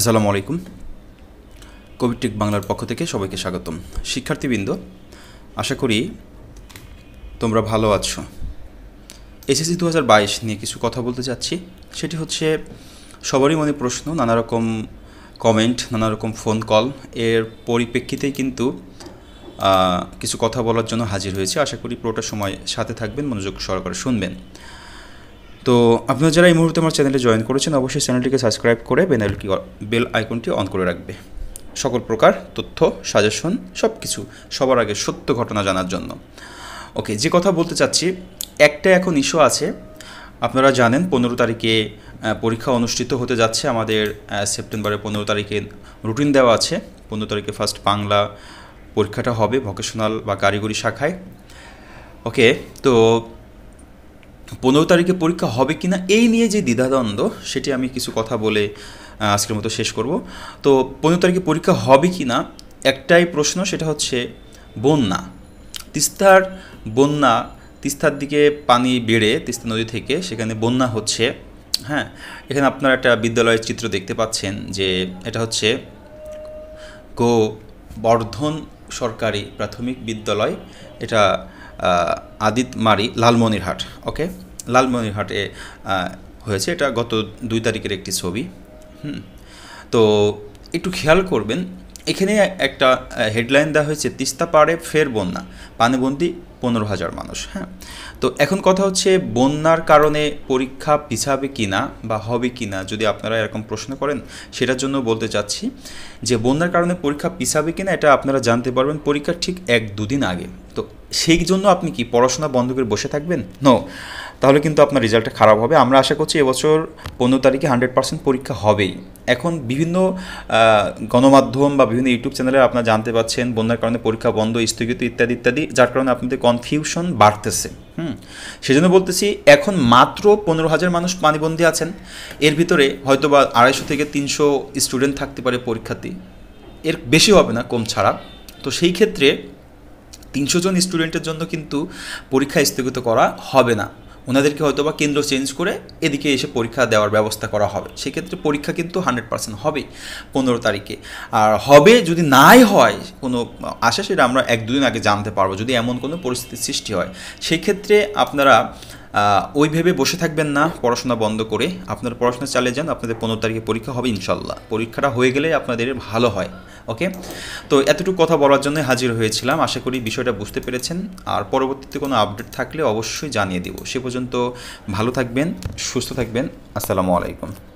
আসসালামু আলাইকুম কোভিডটেক বাংলার পক্ষ থেকে সবাইকে স্বাগতম শিক্ষার্থীবৃন্দ আশা করি তোমরা ভালো আছো এসএসসি দু নিয়ে কিছু কথা বলতে চাচ্ছি সেটি হচ্ছে সবারই মনে প্রশ্ন নানা রকম কমেন্ট নানা রকম ফোন কল এর পরিপ্রেক্ষিতেই কিন্তু কিছু কথা বলার জন্য হাজির হয়েছে আশা করি পুরোটা সময় সাথে থাকবেন মনোযোগ সহকারে শুনবেন তো আপনারা যারা এই মুহূর্তে আমার চ্যানেলে জয়েন করেছেন অবশ্যই চ্যানেলটিকে সাবস্ক্রাইব করে বেনালটি বেল আইকনটি অন করে রাখবে সকল প্রকার তথ্য সাজেশন সব কিছু সবার আগে সত্য ঘটনা জানার জন্য ওকে যে কথা বলতে চাচ্ছি একটা এখন ইস্যু আছে আপনারা জানেন পনেরো তারিখে পরীক্ষা অনুষ্ঠিত হতে যাচ্ছে আমাদের সেপ্টেম্বরের পনেরো তারিখে রুটিন দেওয়া আছে পনেরো তারিখে ফার্স্ট বাংলা পরীক্ষাটা হবে ভোকেশনাল বা কারিগরি শাখায় ওকে তো পনেরো তারিখে পরীক্ষা হবে কি না এই নিয়ে যে দ্বিধাদ্বন্দ্ব সেটি আমি কিছু কথা বলে আজকের মতো শেষ করব তো পনেরো তারিখে পরীক্ষা হবে কি না একটাই প্রশ্ন সেটা হচ্ছে বন্যা তিস্তার বন্যা তিস্তার দিকে পানি বেড়ে তিস্তা নদী থেকে সেখানে বন্যা হচ্ছে হ্যাঁ এখানে আপনারা একটা বিদ্যালয়ের চিত্র দেখতে পাচ্ছেন যে এটা হচ্ছে গো বর্ধন সরকারি প্রাথমিক বিদ্যালয় এটা আদিতমারি লালমনিরহাট ওকে লালমনিরহাটে হয়েছে এটা গত দুই তারিখের একটি ছবি হুম তো একটু খেয়াল করবেন এখানে একটা হেডলাইন দেওয়া হয়েছে তিস্তা পাড়ে ফের বন্যা পানিবন্দি পনেরো হাজার মানুষ হ্যাঁ তো এখন কথা হচ্ছে বন্যার কারণে পরীক্ষা পিছাবে কি না বা হবে কি না যদি আপনারা এরকম প্রশ্ন করেন সেটার জন্য বলতে চাচ্ছি যে বন্যার কারণে পরীক্ষা পিছাবে কি না এটা আপনারা জানতে পারবেন পরীক্ষার ঠিক এক দুদিন আগে তো সেই জন্য আপনি কি পড়াশোনা বন্ধ করে বসে থাকবেন নো তাহলে কিন্তু আপনার রেজাল্টটা খারাপ হবে আমরা আশা করছি এবছর পনেরো তারিখে হান্ড্রেড পার্সেন্ট পরীক্ষা হবেই এখন বিভিন্ন গণমাধ্যম বা বিভিন্ন ইউটিউব চ্যানেলে আপনারা জানতে পাচ্ছেন বন্যার কারণে পরীক্ষা বন্ধ স্থগিত ইত্যাদি ইত্যাদি যার কারণে আপনাদের কনফিউশন বাড়তেছে হুম সেজন্য বলতেছি এখন মাত্র পনেরো হাজার মানুষ পানিবন্দী আছেন এর ভিতরে হয়তো বা আড়াইশো থেকে তিনশো স্টুডেন্ট থাকতে পারে পরীক্ষার্থী এর বেশি হবে না কম ছাড়া তো সেই ক্ষেত্রে তিনশো জন স্টুডেন্টের জন্য কিন্তু পরীক্ষা স্থগিত করা হবে না ওনাদেরকে হয়তো বা কেন্দ্র চেঞ্জ করে এদিকে এসে পরীক্ষা দেওয়ার ব্যবস্থা করা হবে সেক্ষেত্রে পরীক্ষা কিন্তু হান্ড্রেড পার্সেন্ট হবেই পনেরো তারিখে আর হবে যদি নাই হয় কোনো আশা সেটা আমরা এক দুদিন আগে জানতে পারবো যদি এমন কোনো পরিস্থিতির সৃষ্টি হয় সেক্ষেত্রে আপনারা ওই ভেবে বসে থাকবেন না পড়াশোনা বন্ধ করে আপনার পড়াশোনা চালিয়ে যান আপনাদের পনেরো তারিখে পরীক্ষা হবে ইনশাল্লাহ পরীক্ষাটা হয়ে গেলে আপনাদের ভালো হয় ওকে তো এতটুকু কথা বলার জন্য হাজির হয়েছিলাম আশা করি বিষয়টা বুঝতে পেরেছেন আর পরবর্তীতে কোনো আপডেট থাকলে অবশ্যই জানিয়ে দেব সে পর্যন্ত ভালো থাকবেন সুস্থ থাকবেন আসসালামু আলাইকুম